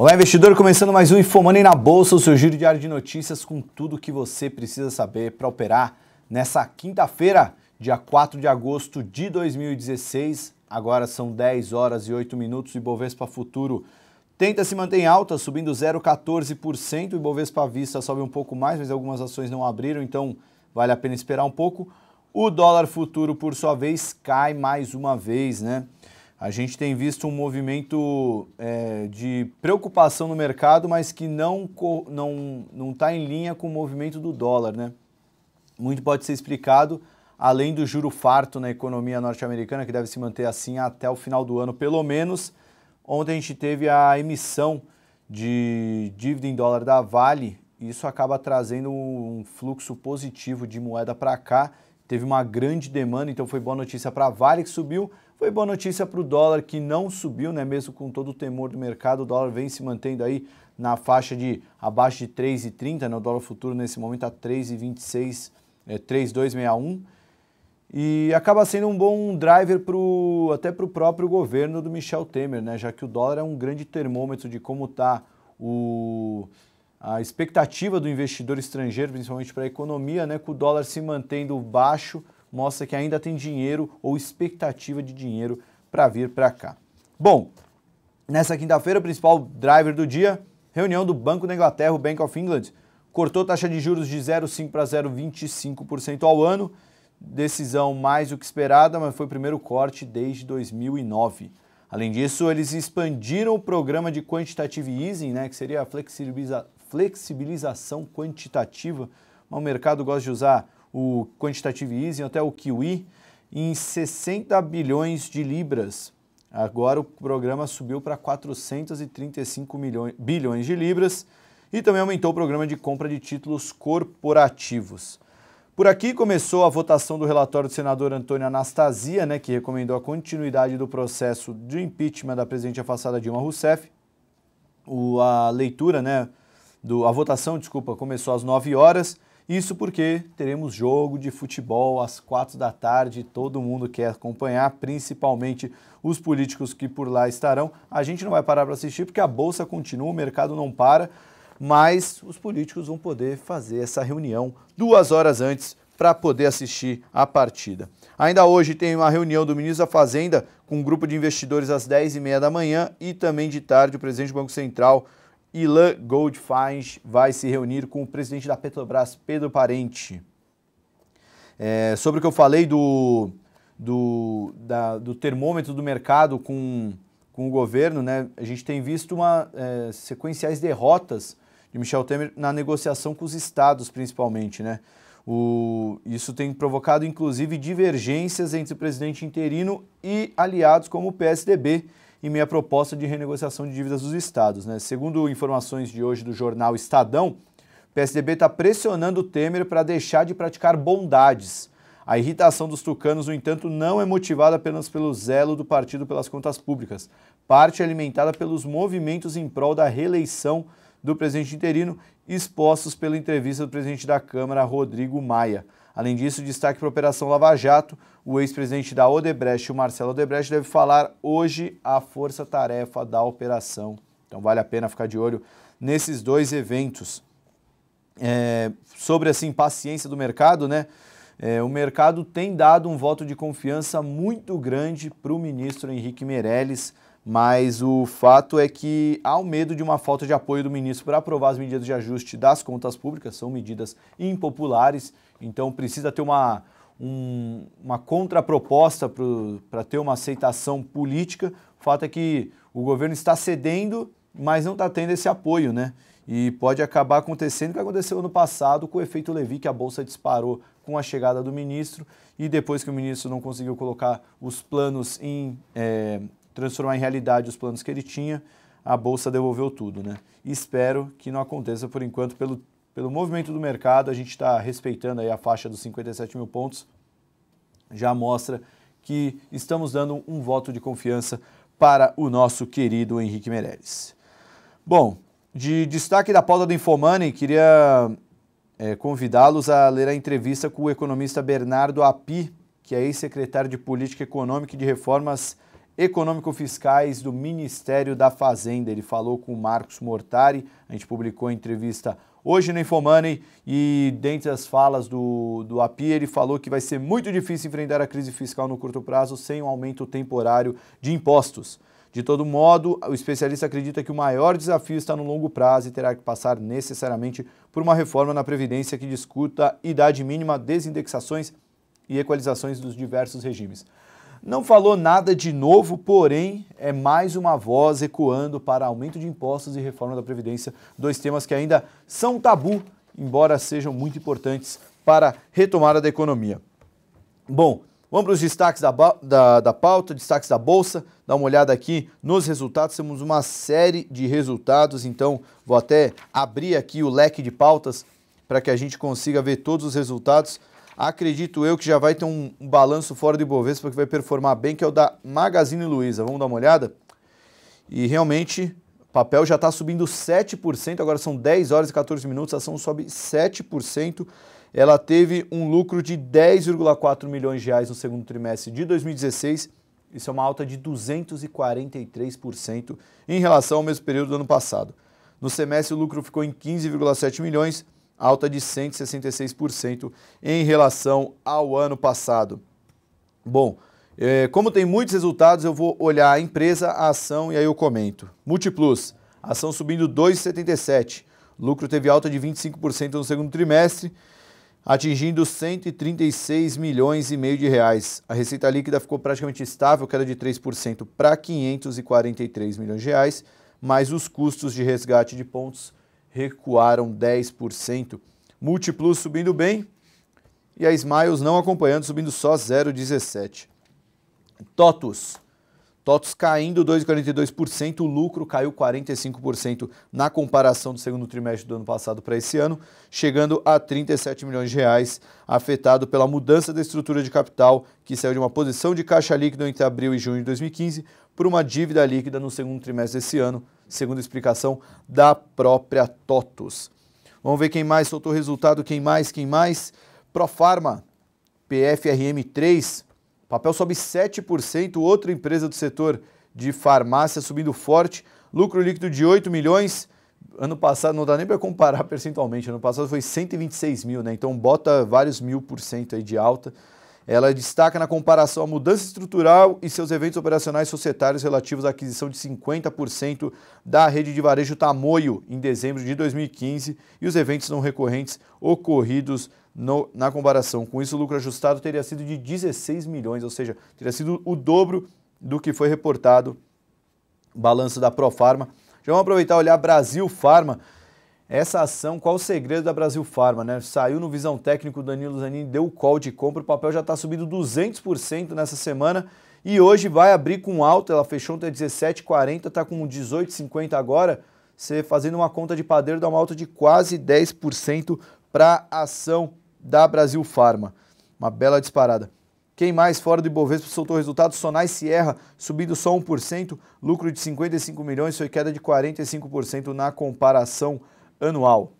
Olá, investidor, começando mais um Infomoney na Bolsa, o seu giro diário de notícias com tudo o que você precisa saber para operar nessa quinta-feira, dia 4 de agosto de 2016. Agora são 10 horas e 8 minutos e Bovespa Futuro tenta se manter em alta, subindo 0,14%. O Bovespa Vista sobe um pouco mais, mas algumas ações não abriram, então vale a pena esperar um pouco. O dólar futuro, por sua vez, cai mais uma vez, né? A gente tem visto um movimento é, de preocupação no mercado, mas que não está não, não tá em linha com o movimento do dólar. Né? Muito pode ser explicado, além do juro farto na economia norte-americana, que deve se manter assim até o final do ano, pelo menos. Ontem a gente teve a emissão de dívida em dólar da Vale, e isso acaba trazendo um fluxo positivo de moeda para cá teve uma grande demanda, então foi boa notícia para a Vale que subiu, foi boa notícia para o dólar que não subiu, né? Mesmo com todo o temor do mercado, o dólar vem se mantendo aí na faixa de abaixo de 3,30, né? O dólar futuro nesse momento a tá 3,26, é, 3,261. E acaba sendo um bom driver pro, até para o próprio governo do Michel Temer, né? Já que o dólar é um grande termômetro de como está o a expectativa do investidor estrangeiro, principalmente para a economia, né, com o dólar se mantendo baixo, mostra que ainda tem dinheiro ou expectativa de dinheiro para vir para cá. Bom, nessa quinta-feira, o principal driver do dia, reunião do Banco da Inglaterra, o Bank of England, cortou taxa de juros de 0,5 para 0,25% ao ano, decisão mais do que esperada, mas foi o primeiro corte desde 2009. Além disso, eles expandiram o programa de quantitative easing, né, que seria a flexibiliza flexibilização quantitativa. O mercado gosta de usar o quantitative easing, até o QE, em 60 bilhões de libras. Agora o programa subiu para 435 milhões, bilhões de libras e também aumentou o programa de compra de títulos corporativos. Por aqui começou a votação do relatório do senador Antônio Anastasia, né, que recomendou a continuidade do processo de impeachment da presidente afastada Dilma Rousseff. O, a leitura, né, do a votação, desculpa, começou às 9 horas. Isso porque teremos jogo de futebol às quatro da tarde, todo mundo quer acompanhar, principalmente os políticos que por lá estarão. A gente não vai parar para assistir porque a bolsa continua, o mercado não para, mas os políticos vão poder fazer essa reunião duas horas antes para poder assistir a partida. Ainda hoje tem uma reunião do ministro da Fazenda com um grupo de investidores às 10h30 da manhã e também de tarde o presidente do Banco Central, Ilan Goldfein vai se reunir com o presidente da Petrobras, Pedro Parente. É, sobre o que eu falei do, do, da, do termômetro do mercado com, com o governo, né, a gente tem visto uma, é, sequenciais derrotas de Michel Temer na negociação com os estados, principalmente. Né? O, isso tem provocado, inclusive, divergências entre o presidente interino e aliados como o PSDB, em meia proposta de renegociação de dívidas dos estados. Né? Segundo informações de hoje do jornal Estadão, o PSDB está pressionando o Temer para deixar de praticar bondades. A irritação dos tucanos, no entanto, não é motivada apenas pelo zelo do partido pelas contas públicas. Parte é alimentada pelos movimentos em prol da reeleição do presidente interino, expostos pela entrevista do presidente da Câmara, Rodrigo Maia. Além disso, destaque para a Operação Lava Jato. O ex-presidente da Odebrecht, o Marcelo Odebrecht, deve falar hoje à força-tarefa da operação. Então vale a pena ficar de olho nesses dois eventos. É, sobre assim paciência do mercado, né? É, o mercado tem dado um voto de confiança muito grande para o ministro Henrique Meirelles mas o fato é que há o um medo de uma falta de apoio do ministro para aprovar as medidas de ajuste das contas públicas, são medidas impopulares, então precisa ter uma, um, uma contraproposta para ter uma aceitação política. O fato é que o governo está cedendo, mas não está tendo esse apoio, né? E pode acabar acontecendo o que aconteceu ano passado com o efeito Levi, que a bolsa disparou com a chegada do ministro e depois que o ministro não conseguiu colocar os planos em, é, transformar em realidade os planos que ele tinha, a bolsa devolveu tudo, né? espero que não aconteça por enquanto pelo, pelo movimento do mercado. A gente está respeitando aí a faixa dos 57 mil pontos, já mostra que estamos dando um voto de confiança para o nosso querido Henrique Meirelles. Bom, de destaque da pauta do Infomoney, queria é, convidá-los a ler a entrevista com o economista Bernardo Api, que é ex-secretário de Política Econômica e de Reformas econômico-fiscais do Ministério da Fazenda. Ele falou com o Marcos Mortari, a gente publicou a entrevista hoje no Infomoney e dentre as falas do, do API, ele falou que vai ser muito difícil enfrentar a crise fiscal no curto prazo sem um aumento temporário de impostos. De todo modo, o especialista acredita que o maior desafio está no longo prazo e terá que passar necessariamente por uma reforma na Previdência que discuta idade mínima, desindexações e equalizações dos diversos regimes. Não falou nada de novo, porém é mais uma voz ecoando para aumento de impostos e reforma da Previdência, dois temas que ainda são tabu, embora sejam muito importantes para a retomada da economia. Bom, vamos para os destaques da, da, da pauta, destaques da Bolsa, dá uma olhada aqui nos resultados, temos uma série de resultados, então vou até abrir aqui o leque de pautas para que a gente consiga ver todos os resultados acredito eu que já vai ter um balanço fora do Ibovespa que vai performar bem, que é o da Magazine Luiza. Vamos dar uma olhada? E realmente, o papel já está subindo 7%, agora são 10 horas e 14 minutos, a ação sobe 7%. Ela teve um lucro de 10,4 milhões de reais no segundo trimestre de 2016. Isso é uma alta de 243% em relação ao mesmo período do ano passado. No semestre, o lucro ficou em 15,7 milhões, alta de 166% em relação ao ano passado. Bom, é, como tem muitos resultados, eu vou olhar a empresa, a ação e aí eu comento. Multiplus, ação subindo 2,77. Lucro teve alta de 25% no segundo trimestre, atingindo 136 milhões e meio de reais. A receita líquida ficou praticamente estável, queda de 3% para 543 milhões de reais, mas os custos de resgate de pontos recuaram 10%. Multiplus subindo bem e a Smiles não acompanhando, subindo só 0,17. Totus TOTS caindo 2,42%, o lucro caiu 45% na comparação do segundo trimestre do ano passado para esse ano, chegando a 37 milhões de reais, afetado pela mudança da estrutura de capital, que saiu de uma posição de caixa líquida entre abril e junho de 2015 para uma dívida líquida no segundo trimestre desse ano, segundo a explicação da própria Totos. Vamos ver quem mais soltou resultado, quem mais, quem mais? Profarma, PFRM 3, Papel sobe 7%, outra empresa do setor de farmácia subindo forte, lucro líquido de 8 milhões. Ano passado, não dá nem para comparar percentualmente, ano passado foi 126 mil, né? Então bota vários mil por cento aí de alta. Ela destaca na comparação a mudança estrutural e seus eventos operacionais societários relativos à aquisição de 50% da rede de varejo Tamoio em dezembro de 2015 e os eventos não recorrentes ocorridos no, na comparação com isso, o lucro ajustado teria sido de 16 milhões, ou seja, teria sido o dobro do que foi reportado balanço da Profarma. Já vamos aproveitar e olhar Brasil Farma. Essa ação, qual o segredo da Brasil Farma, né? Saiu no Visão Técnico, Danilo Zanini deu o call de compra, o papel já está subindo 200% nessa semana e hoje vai abrir com alta, ela fechou até 17,40, está com 18,50 agora. Você fazendo uma conta de padeiro dá uma alta de quase 10% para a ação da Brasil Pharma. Uma bela disparada. Quem mais fora do Ibovespa soltou resultados? Sonai Sierra subindo só 1%, lucro de 55 milhões, foi queda de 45% na comparação anual.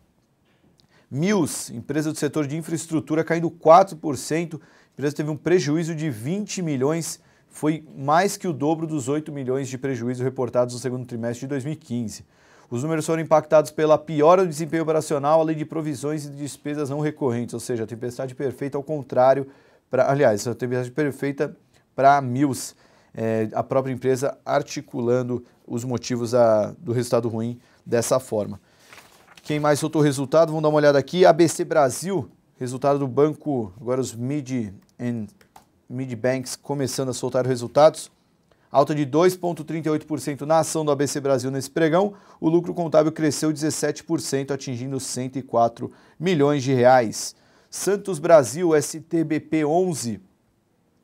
Mills, empresa do setor de infraestrutura, caindo 4%, a empresa teve um prejuízo de 20 milhões, foi mais que o dobro dos 8 milhões de prejuízo reportados no segundo trimestre de 2015. Os números foram impactados pela piora do desempenho operacional, além de provisões e despesas não recorrentes, ou seja, a tempestade perfeita ao contrário, aliás, a tempestade perfeita para a Mills, é, a própria empresa articulando os motivos a, do resultado ruim dessa forma. Quem mais soltou o resultado? Vamos dar uma olhada aqui. ABC Brasil, resultado do banco, agora os mid, and, mid banks começando a soltar resultados alta de 2,38% na ação do ABC Brasil nesse pregão. O lucro contábil cresceu 17%, atingindo 104 milhões de reais. Santos Brasil STBP 11.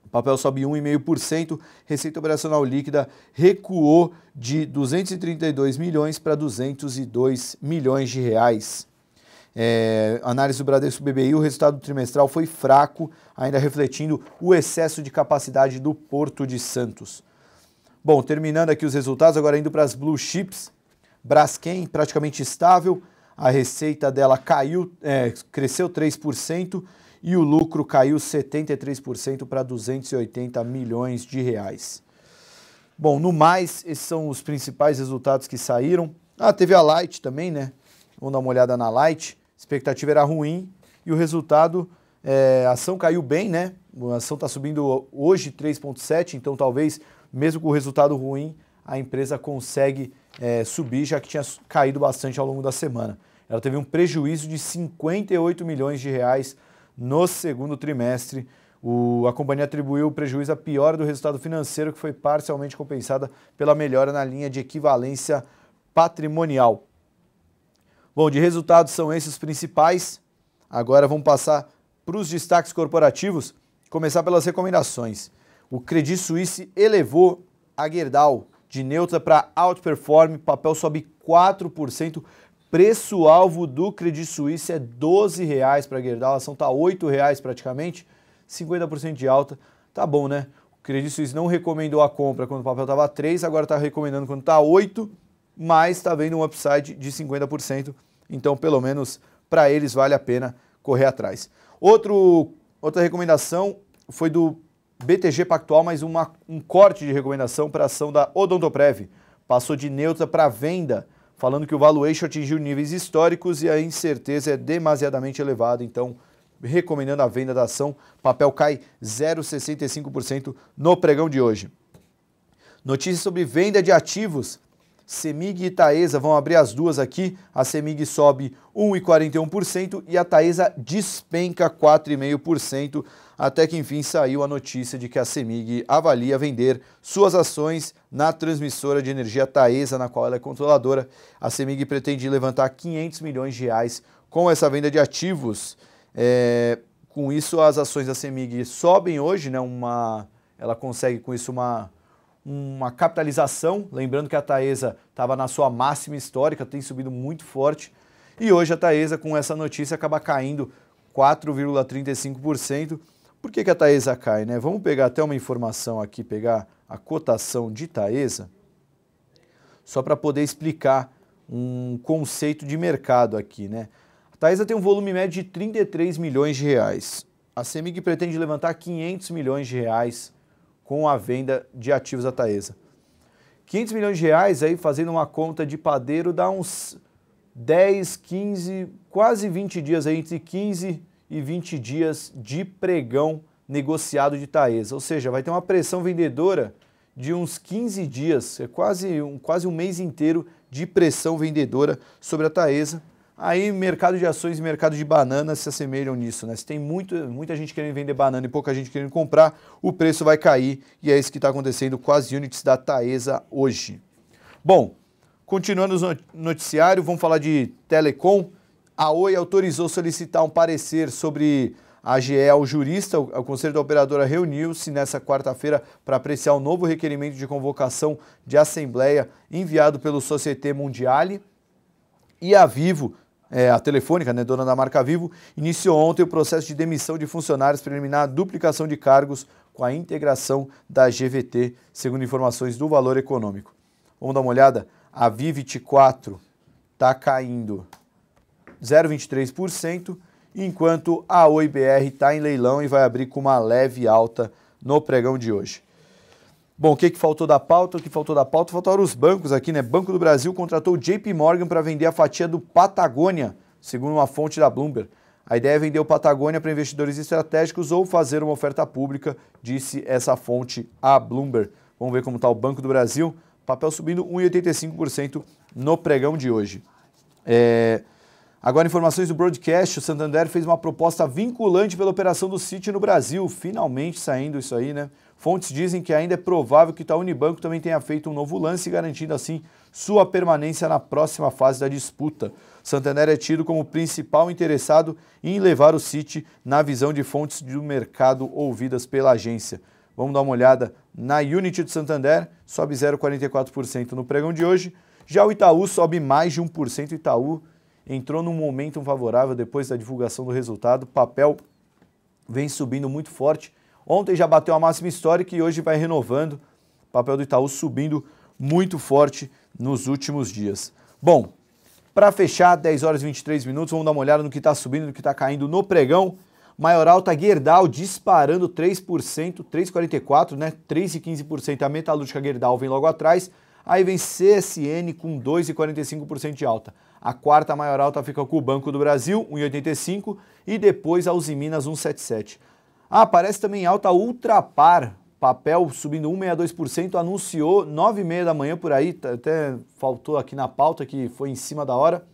O papel sobe 1,5%, receita operacional líquida recuou de 232 milhões para 202 milhões de reais. É, análise do Bradesco BBI, o resultado trimestral foi fraco, ainda refletindo o excesso de capacidade do Porto de Santos. Bom, terminando aqui os resultados, agora indo para as blue chips. Braskem praticamente estável, a receita dela caiu, é, cresceu 3% e o lucro caiu 73% para 280 milhões de reais. Bom, no mais, esses são os principais resultados que saíram. Ah, teve a Light também, né? Vamos dar uma olhada na Light. A expectativa era ruim e o resultado, é, a ação caiu bem, né? A ação está subindo hoje 3,7, então talvez mesmo com o resultado ruim, a empresa consegue é, subir, já que tinha caído bastante ao longo da semana. Ela teve um prejuízo de 58 milhões de reais no segundo trimestre. O, a companhia atribuiu o prejuízo à pior do resultado financeiro, que foi parcialmente compensada pela melhora na linha de equivalência patrimonial. Bom, de resultados são esses os principais. Agora vamos passar para os destaques corporativos, começar pelas recomendações o Credit Suisse elevou a Gerdau de neutra para outperform, papel sobe 4%, preço-alvo do Credit Suisse é R$ 12,00 para a Gerdau, a ação está R$ 8,00 praticamente, 50% de alta, tá bom né? O Credit Suisse não recomendou a compra quando o papel estava 3, agora está recomendando quando está 8, mas está vendo um upside de 50%, então pelo menos para eles vale a pena correr atrás. Outro, outra recomendação foi do BTG Pactual, mais uma, um corte de recomendação para a ação da Odontoprev. Passou de neutra para venda, falando que o valuation atingiu níveis históricos e a incerteza é demasiadamente elevada, então recomendando a venda da ação. Papel cai 0,65% no pregão de hoje. Notícias sobre venda de ativos Semig e Taesa vão abrir as duas aqui. A Semig sobe 1,41% e a Taesa despenca 4,5%, até que enfim saiu a notícia de que a Semig avalia vender suas ações na transmissora de energia Taesa, na qual ela é controladora. A Semig pretende levantar 500 milhões de reais com essa venda de ativos. É, com isso, as ações da Semig sobem hoje, né? Uma, ela consegue com isso uma uma capitalização, lembrando que a Taesa estava na sua máxima histórica, tem subido muito forte, e hoje a Taesa, com essa notícia, acaba caindo 4,35%. Por que, que a Taesa cai? Né? Vamos pegar até uma informação aqui, pegar a cotação de Taesa, só para poder explicar um conceito de mercado aqui. Né? A Taesa tem um volume médio de 33 milhões de reais. A CEMIG pretende levantar 500 milhões de reais com a venda de ativos da Taesa. 500 milhões de reais aí fazendo uma conta de padeiro dá uns 10, 15, quase 20 dias aí, entre 15 e 20 dias de pregão negociado de Taesa. Ou seja, vai ter uma pressão vendedora de uns 15 dias, é quase um, quase um mês inteiro de pressão vendedora sobre a Taesa. Aí mercado de ações e mercado de bananas se assemelham nisso, né? Se tem muito, muita gente querendo vender banana e pouca gente querendo comprar, o preço vai cair e é isso que está acontecendo com as units da Taesa hoje. Bom, continuando o noticiário, vamos falar de telecom. A Oi autorizou solicitar um parecer sobre a GE ao jurista. O Conselho da Operadora reuniu-se nessa quarta-feira para apreciar o um novo requerimento de convocação de assembleia enviado pelo Societe Mondiale. E a Vivo é, a telefônica, né, dona da marca Vivo, iniciou ontem o processo de demissão de funcionários para eliminar a duplicação de cargos com a integração da GVT, segundo informações do Valor Econômico. Vamos dar uma olhada? A Vivit 4 está caindo 0,23%, enquanto a OIBR está em leilão e vai abrir com uma leve alta no pregão de hoje. Bom, o que, que faltou da pauta? O que faltou da pauta? Faltaram os bancos aqui, né? Banco do Brasil contratou o JP Morgan para vender a fatia do Patagônia, segundo uma fonte da Bloomberg. A ideia é vender o Patagônia para investidores estratégicos ou fazer uma oferta pública, disse essa fonte a Bloomberg. Vamos ver como está o Banco do Brasil. Papel subindo 1,85% no pregão de hoje. É... Agora, informações do broadcast: o Santander fez uma proposta vinculante pela operação do City no Brasil. Finalmente saindo isso aí, né? Fontes dizem que ainda é provável que o Itaú Unibanco também tenha feito um novo lance, garantindo assim sua permanência na próxima fase da disputa. Santander é tido como principal interessado em levar o City na visão de fontes do mercado ouvidas pela agência. Vamos dar uma olhada na Unity do Santander, sobe 0,44% no pregão de hoje. Já o Itaú sobe mais de 1%. O Itaú entrou num momento favorável depois da divulgação do resultado. O papel vem subindo muito forte Ontem já bateu a máxima histórica e hoje vai renovando. O papel do Itaú subindo muito forte nos últimos dias. Bom, para fechar, 10 horas e 23 minutos, vamos dar uma olhada no que está subindo, no que está caindo no pregão. Maioralta Gerdau disparando 3%, 3,44%, né? 3,15%. A Metalúrgica Gerdau vem logo atrás. Aí vem CSN com 2,45% de alta. A quarta maior alta fica com o Banco do Brasil, 1,85%, e depois a Usiminas 1,77%. Ah, aparece também alta Ultrapar, papel subindo 1,62%, anunciou 9h30 da manhã por aí, tá, até faltou aqui na pauta que foi em cima da hora.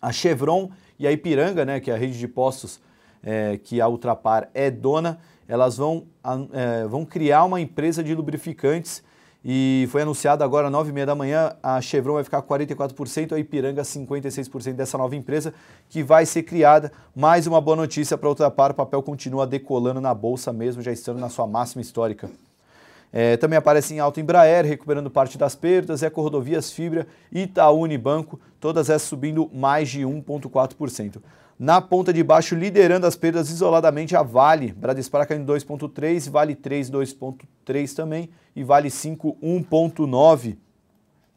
A Chevron e a Ipiranga, né, que é a rede de postos é, que a Ultrapar é dona, elas vão, é, vão criar uma empresa de lubrificantes e foi anunciado agora às 9h30 da manhã, a Chevron vai ficar 44%, a Ipiranga 56% dessa nova empresa que vai ser criada. Mais uma boa notícia para par, o papel continua decolando na bolsa mesmo, já estando na sua máxima histórica. É, também aparece em alta Embraer, recuperando parte das perdas, Eco Rodovias Fibra, Itaú Banco, todas essas subindo mais de 1,4%. Na ponta de baixo, liderando as perdas isoladamente a Vale. Bradespar caindo 2,3, Vale 3, 2,3 também e Vale 5, 1,9.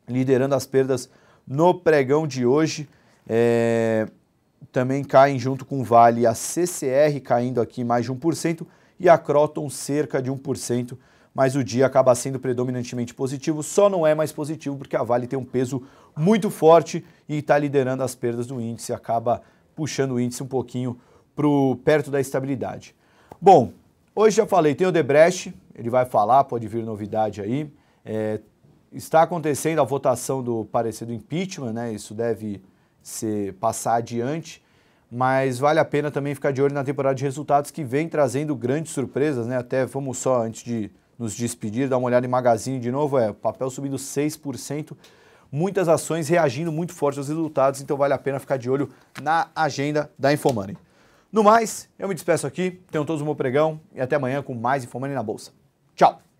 Liderando as perdas no pregão de hoje. É... Também caem junto com Vale a CCR, caindo aqui mais de 1%, e a Croton cerca de 1%. Mas o dia acaba sendo predominantemente positivo, só não é mais positivo porque a Vale tem um peso muito forte e está liderando as perdas do índice, acaba puxando o índice um pouquinho para perto da estabilidade. Bom, hoje já falei, tem o Debrecht, ele vai falar, pode vir novidade aí. É, está acontecendo a votação do parecer do impeachment, né? Isso deve ser passar adiante, mas vale a pena também ficar de olho na temporada de resultados que vem trazendo grandes surpresas, né? Até vamos só antes de nos despedir, dar uma olhada em magazine de novo, é papel subindo 6%, muitas ações reagindo muito forte aos resultados, então vale a pena ficar de olho na agenda da Infomoney. No mais, eu me despeço aqui, tenham todos um bom pregão e até amanhã com mais Infomoney na Bolsa. Tchau!